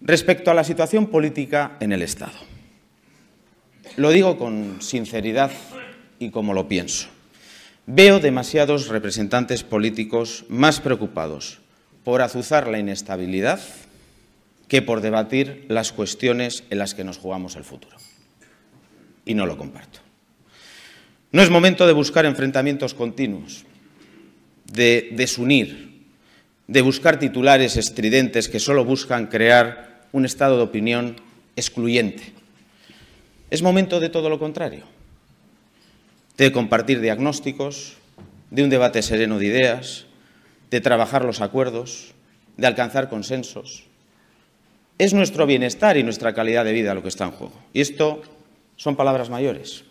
Respecto a la situación política en el Estado, lo digo con sinceridad y como lo pienso. Veo demasiados representantes políticos más preocupados por azuzar la inestabilidad que por debatir las cuestiones en las que nos jugamos el futuro. Y no lo comparto. No es momento de buscar enfrentamientos continuos, de desunir, de buscar titulares estridentes que solo buscan crear un estado de opinión excluyente. Es momento de todo lo contrario, de compartir diagnósticos, de un debate sereno de ideas, de trabajar los acuerdos, de alcanzar consensos. Es nuestro bienestar y nuestra calidad de vida lo que está en juego. Y esto son palabras mayores.